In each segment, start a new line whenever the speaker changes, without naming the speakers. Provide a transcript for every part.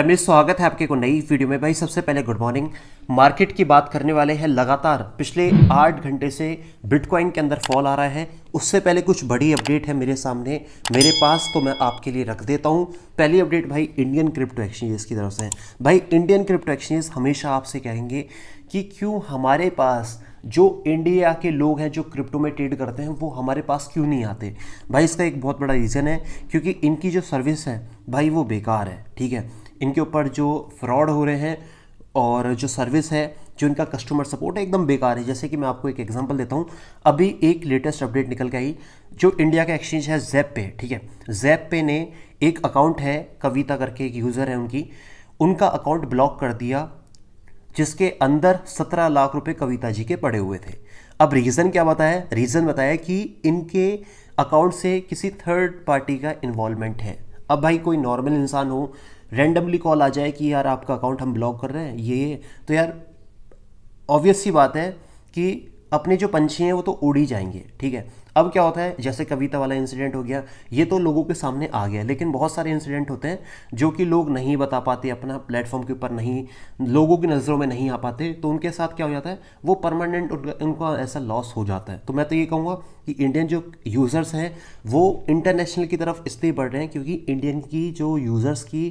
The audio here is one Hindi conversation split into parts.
फैमिली स्वागत है आपके को नई वीडियो में भाई सबसे पहले गुड मॉर्निंग मार्केट की बात करने वाले हैं लगातार पिछले आठ घंटे से बिटकॉइन के अंदर फॉल आ रहा है उससे पहले कुछ बड़ी अपडेट है मेरे सामने मेरे पास तो मैं आपके लिए रख देता हूँ पहली अपडेट भाई इंडियन क्रिप्टो एक्सचेंजेस की तरफ से भाई इंडियन क्रिप्टो एक्सचेंजेस हमेशा आपसे कहेंगे कि क्यों हमारे पास जो इंडिया के लोग हैं जो क्रिप्टो में ट्रेड करते हैं वो हमारे पास क्यों नहीं आते भाई इसका एक बहुत बड़ा रीज़न है क्योंकि इनकी जो सर्विस है भाई वो बेकार है ठीक है इनके ऊपर जो फ्रॉड हो रहे हैं और जो सर्विस है जो इनका कस्टमर सपोर्ट है एकदम बेकार है जैसे कि मैं आपको एक एग्जांपल देता हूँ अभी एक लेटेस्ट अपडेट निकल के आई जो इंडिया का एक्सचेंज है जैप पे ठीक है जैप पे ने एक अकाउंट है कविता करके एक यूज़र है उनकी उनका अकाउंट ब्लॉक कर दिया जिसके अंदर सत्रह लाख रुपये कविता जी के पड़े हुए थे अब रीज़न क्या बताया रीज़न बताया कि इनके अकाउंट से किसी थर्ड पार्टी का इन्वॉल्वमेंट है अब भाई कोई नॉर्मल इंसान हो रैंडमली कॉल आ जाए कि यार आपका अकाउंट हम ब्लॉक कर रहे हैं ये तो यार ऑब्वियस सी बात है कि अपने जो पंछी हैं वो तो उड़ ही जाएंगे ठीक है अब क्या होता है जैसे कविता वाला इंसिडेंट हो गया ये तो लोगों के सामने आ गया लेकिन बहुत सारे इंसिडेंट होते हैं जो कि लोग नहीं बता पाते अपना प्लेटफॉर्म के ऊपर नहीं लोगों की नज़रों में नहीं आ पाते तो उनके साथ क्या हो जाता है वो परमानेंट उनका ऐसा लॉस हो जाता है तो मैं तो ये कहूँगा कि इंडियन जो यूज़र्स हैं वो इंटरनेशनल की तरफ इसलिए बढ़ रहे हैं क्योंकि इंडियन की जो यूज़र्स की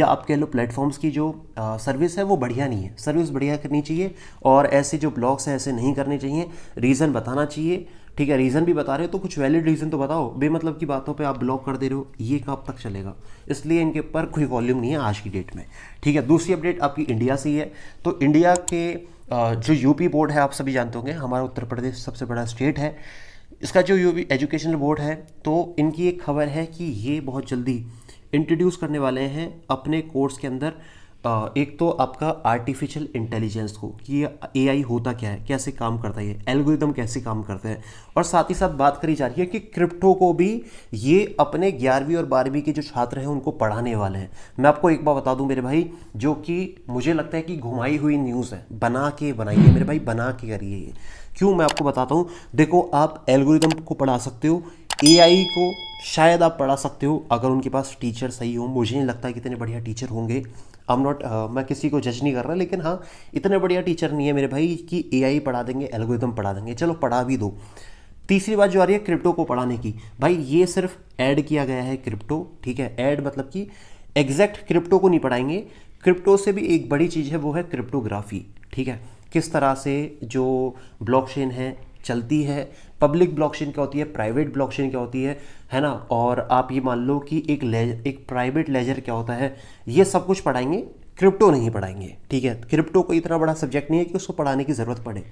या आप कह लो प्लेटफॉर्म्स की जो सर्विस है वो बढ़िया नहीं है सर्विस बढ़िया करनी चाहिए और ऐसे जो ब्लॉग्स हैं ऐसे नहीं करने चाहिए रीज़न बताना चाहिए ठीक है रीज़न भी बता रहे हो तो कुछ वैलिड रीज़न तो बताओ बेमतलब की बातों पे आप ब्लॉक कर दे रहे हो ये कब तक चलेगा इसलिए इनके ऊपर कोई वॉल्यूम नहीं है आज की डेट में ठीक है दूसरी अपडेट आपकी इंडिया से ही है तो इंडिया के जो यूपी बोर्ड है आप सभी जानते होंगे हमारा उत्तर प्रदेश सबसे बड़ा स्टेट है इसका जो यूपी एजुकेशनल बोर्ड है तो इनकी एक खबर है कि ये बहुत जल्दी इंट्रोड्यूस करने वाले हैं अपने कोर्स के अंदर एक तो आपका आर्टिफिशियल इंटेलिजेंस को कि ये आई होता क्या है कैसे काम करता है ये एल्गोरिदम कैसे काम करते हैं और साथ ही साथ बात करी जा रही है कि क्रिप्टो को भी ये अपने ग्यारहवीं और बारहवीं के जो छात्र हैं उनको पढ़ाने वाले हैं मैं आपको एक बार बता दूं मेरे भाई जो कि मुझे लगता है कि घुमाई हुई न्यूज़ है बना के बनाइए मेरे भाई बना के करिए ये क्यों मैं आपको बताता हूँ देखो आप एल्गोरिदम को पढ़ा सकते हो ए को शायद आप पढ़ा सकते हो अगर उनके पास टीचर सही हो मुझे नहीं लगता कि इतने बढ़िया टीचर होंगे आई एम नॉट मैं किसी को जज नहीं कर रहा लेकिन हाँ इतने बढ़िया टीचर नहीं है मेरे भाई कि ए पढ़ा देंगे एल्गोदम पढ़ा देंगे चलो पढ़ा भी दो तीसरी बात जो आ रही है क्रिप्टो को पढ़ाने की भाई ये सिर्फ ऐड किया गया है क्रिप्टो ठीक है ऐड मतलब कि एग्जैक्ट क्रिप्टो को नहीं पढ़ाएंगे क्रिप्टो से भी एक बड़ी चीज़ है वो है क्रिप्टोग्राफी ठीक है किस तरह से जो ब्लॉकचेन है चलती है पब्लिक ब्लॉकचेन क्या होती है प्राइवेट ब्लॉकचेन क्या होती है है ना और आप ये मान लो कि एक लेजर एक प्राइवेट लेजर क्या होता है ये सब कुछ पढ़ाएंगे क्रिप्टो नहीं पढ़ाएंगे ठीक है क्रिप्टो कोई इतना बड़ा सब्जेक्ट नहीं है कि उसको पढ़ाने की ज़रूरत पड़े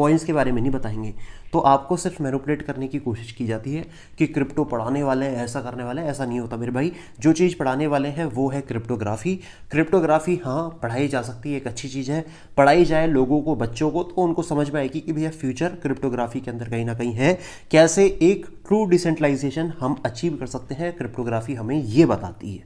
कॉइन्स के बारे में नहीं बताएंगे तो आपको सिर्फ मैनुपलेट करने की कोशिश की जाती है कि क्रिप्टो पढ़ाने वाले हैं ऐसा करने वाले हैं ऐसा नहीं होता मेरे भाई जो चीज़ पढ़ाने वाले हैं वो है क्रिप्टोग्राफी क्रिप्टोग्राफी हाँ पढ़ाई जा सकती है एक अच्छी चीज़ है पढ़ाई जाए लोगों को बच्चों को तो उनको समझ में आएगी कि भैया फ्यूचर क्रिप्टोग्राफी के अंदर कहीं ना कहीं है कैसे एक ट्रू डिसेंट्रलाइजेशन हम अचीव कर सकते हैं क्रिप्टोग्राफी हमें ये बताती है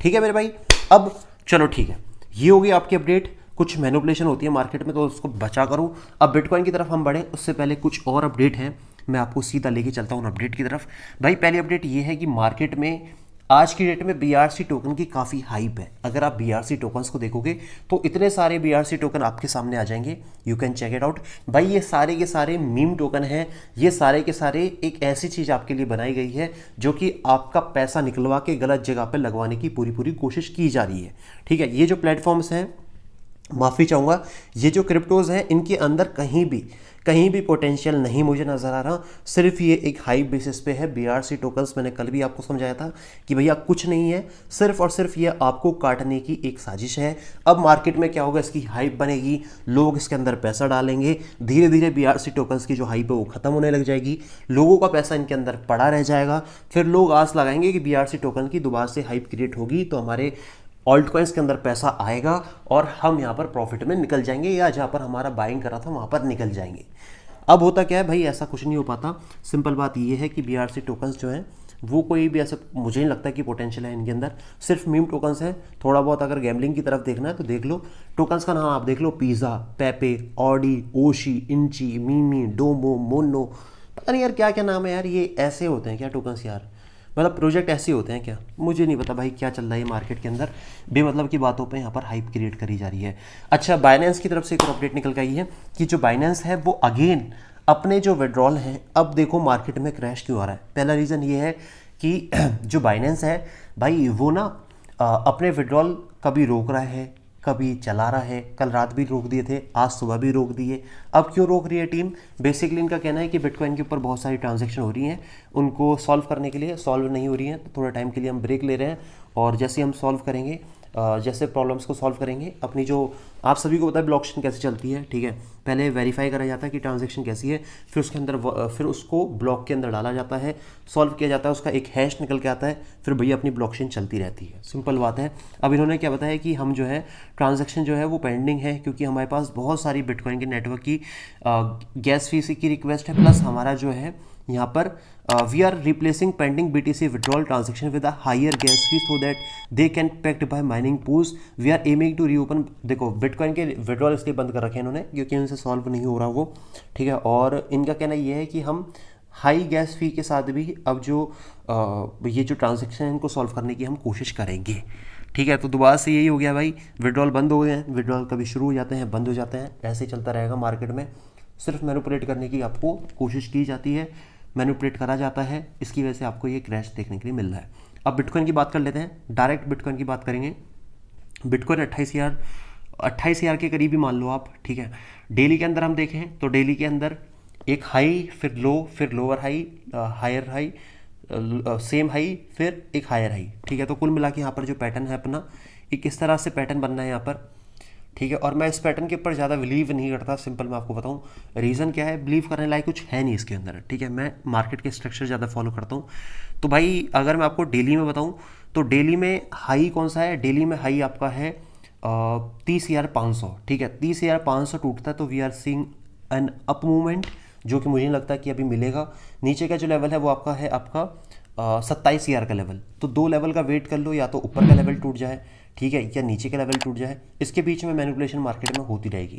ठीक है मेरे भाई अब चलो ठीक है ये होगी आपकी अपडेट कुछ मैनुपलेशन होती है मार्केट में तो उसको बचा करो अब बिटकॉइन की तरफ हम बढ़ें उससे पहले कुछ और अपडेट हैं मैं आपको सीधा लेके चलता हूँ अपडेट की तरफ भाई पहली अपडेट ये है कि मार्केट में आज की डेट में बी टोकन की काफ़ी हाइप है अगर आप बी आर टोकन्स को देखोगे तो इतने सारे बी टोकन आपके सामने आ जाएंगे you can check it out भाई ये सारे के सारे मीम टोकन हैं ये सारे के सारे एक ऐसी चीज़ आपके लिए बनाई गई है जो कि आपका पैसा निकलवा के गलत जगह पर लगवाने की पूरी पूरी कोशिश की जा रही है ठीक है ये जो प्लेटफॉर्म्स हैं माफ़ी चाहूँगा ये जो क्रिप्टोज़ हैं इनके अंदर कहीं भी कहीं भी पोटेंशियल नहीं मुझे नज़र आ रहा सिर्फ ये एक हाई बेसिस पे है बीआरसी टोकन्स मैंने कल भी आपको समझाया था कि भैया कुछ नहीं है सिर्फ और सिर्फ ये आपको काटने की एक साजिश है अब मार्केट में क्या होगा इसकी हाइप बनेगी लोग इसके अंदर पैसा डालेंगे धीरे धीरे बीआरसी टोकन्स की जो हाइप है वो ख़त्म होने लग जाएगी लोगों का पैसा इनके अंदर पड़ा रह जाएगा फिर लोग आस लगाएंगे कि बी टोकन की दोबारा से हाइप क्रिएट होगी तो हमारे ऑल्ट कॉइंस के अंदर पैसा आएगा और हम यहाँ पर प्रॉफिट में निकल जाएंगे या जहाँ पर हमारा बाइंग करा था वहाँ पर निकल जाएंगे अब होता क्या है भाई ऐसा कुछ नहीं हो पाता सिंपल बात ये है कि बी आर सी टोकन्स जो हैं वो कोई भी ऐसा मुझे नहीं लगता कि पोटेंशियल है इनके अंदर सिर्फ मीम टोकन्स हैं थोड़ा बहुत अगर गैमलिंग की तरफ देखना है तो देख लो टोकन्स का नाम आप देख लो पिज़्ज़ा पेपे ऑडी ओशी इंची मीमी डोमो मोनो पता नहीं यार क्या क्या नाम है यार ये ऐसे होते हैं क्या टोकन्स यार मतलब प्रोजेक्ट ऐसे होते हैं क्या मुझे नहीं पता भाई क्या चल रहा है मार्केट के अंदर बेमतलब की बातों पे यहाँ पर हाइप क्रिएट करी जा रही है अच्छा बाइनेंस की तरफ से एक अपडेट निकल गई है कि जो बाइनेंस है वो अगेन अपने जो विड्रॉल हैं अब देखो मार्केट में क्रैश क्यों आ रहा है पहला रीज़न ये है कि जो बाइनेंस है भाई वो ना अपने विड्रॉल कभी रोक रहा है कभी चला रहा है कल रात भी रोक दिए थे आज सुबह भी रोक दिए अब क्यों रोक रही है टीम बेसिकली इनका कहना है कि बिटकॉइन के ऊपर बहुत सारी ट्रांजेक्शन हो रही हैं उनको सॉल्व करने के लिए सॉल्व नहीं हो रही हैं तो थोड़ा टाइम के लिए हम ब्रेक ले रहे हैं और जैसे हम सॉल्व करेंगे जैसे प्रॉब्लम्स को सॉल्व करेंगे अपनी जो आप सभी को पता है ब्लॉक कैसे चलती है ठीक है पहले वेरीफाई करा जाता है कि ट्रांजेक्शन कैसी है फिर उसके अंदर फिर उसको ब्लॉक के अंदर डाला जाता है सॉल्व किया जाता है उसका एक हैश निकल के आता है फिर भैया अपनी ब्लॉक चलती रहती है सिंपल बात है अब इन्होंने क्या बताया कि हम जो है ट्रांजेक्शन जो है वो पेंडिंग है क्योंकि हमारे पास बहुत सारी बिटकॉइन के नेटवर्क की गैस फीस की रिक्वेस्ट है प्लस हमारा जो है यहाँ पर we are replacing pending B T C withdrawal transaction with a higher gas fees so that they can packed by mining pools we are aiming to reopen देखो बिटकॉइन के विड्रॉल इसलिए बंद कर रखे हैं इन्होंने क्योंकि इनसे सॉल्व नहीं हो रहा वो ठीक है और इनका कहना यह है कि हम हाई गैस फी के साथ भी अब जो आ, uh, ये जो ट्रांजेक्शन है इनको सॉल्व करने की हम कोशिश करेंगे ठीक है तो दोबारा से यही हो गया भाई विड्रॉल बंद हो गए हैं विड्रॉल कभी शुरू हो जाते हैं बंद हो जाते हैं ऐसे चलता रहेगा मार्केट में सिर्फ मैनुपुलेट करने की आपको कोशिश की जाती है मैनुपलेट करा जाता है इसकी वजह से आपको ये क्रैश देखने के लिए मिल रहा है अब बिटकॉइन की बात कर लेते हैं डायरेक्ट बिटकॉइन की बात करेंगे बिटकॉइन अट्ठाईस हज़ार अट्ठाईस हज़ार के करीब ही मान लो आप ठीक है डेली के अंदर हम देखें तो डेली के अंदर एक हाई फिर लो फिर lower high higher high same high फिर एक हायर हाई ठीक है तो कुल मिला के यहाँ पर जो पैटर्न है अपना एक किस तरह से पैटर्न बनना है यहाँ पर ठीक है और मैं इस पैटर्न के ऊपर ज़्यादा बिलीव नहीं करता सिंपल मैं आपको बताऊँ रीज़न क्या है बिलीव करने लायक कुछ है नहीं इसके अंदर ठीक है मैं मार्केट के स्ट्रक्चर ज़्यादा फॉलो करता हूँ तो भाई अगर मैं आपको डेली में बताऊँ तो डेली में हाई कौन सा है डेली में हाई आपका है तीस हज़ार पाँच सौ ठीक है तीस हज़ार पाँच सौ टूटता है तो we are seeing an up movement जो कि मुझे लगता है कि अभी मिलेगा नीचे का जो लेवल है वो आपका है आपका सत्ताईस हज़ार का लेवल तो दो लेवल का वेट कर लो या तो ऊपर का लेवल टूट जाए ठीक है या नीचे का लेवल टूट जाए इसके बीच में मैनुपलेशन मार्केट में होती रहेगी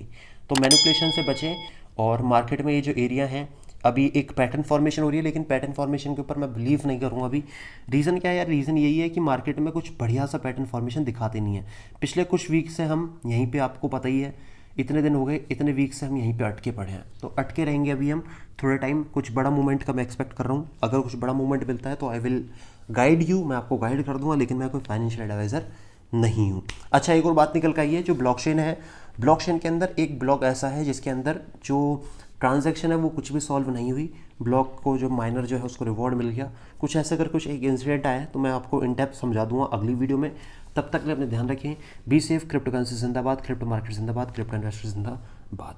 तो मैनुपलेशन से बचें और मार्केट में ये जो एरिया हैं अभी एक पैटर्न फॉर्मेशन हो रही है लेकिन पैटर्न फॉर्मेशन के ऊपर मैं बिलीव नहीं करूँगा अभी रीज़न क्या है यार रीज़न यही है कि मार्केट में कुछ बढ़िया सा पैटर्न फॉर्मेशन दिखाते नहीं है पिछले कुछ वीक से हम यहीं पर आपको पता ही है इतने दिन हो गए इतने वीक से हम यहीं पे अटके पड़े हैं तो अटके रहेंगे अभी हम थोड़े टाइम कुछ बड़ा मूवमेंट का मैं एक्सपेक्ट कर रहा हूँ अगर कुछ बड़ा मूवमेंट मिलता है तो आई विल गाइड यू मैं आपको गाइड कर दूंगा लेकिन मैं कोई फाइनेंशियल एडवाइज़र नहीं हूँ अच्छा एक और बात निकल का आई है जो ब्लॉकचेन है ब्लॉकचेन के अंदर एक ब्लॉक ऐसा है जिसके अंदर जो ट्रांजैक्शन है वो कुछ भी सॉल्व नहीं हुई ब्लॉक को जो माइनर जो है उसको रिवॉर्ड मिल गया कुछ ऐसा अगर कुछ एक इंसिडेंट आया तो मैं आपको इन डेप्थ समझा दूंगा अगली वीडियो में तब तक के लिए अपने ध्यान रखें बी सेफ क्रिप्टो करेंसी जिंदाबाद क्रिप्टो मार्केट जिंदाबाद क्रिप्टो इंडस्ट्री जिंदाबाद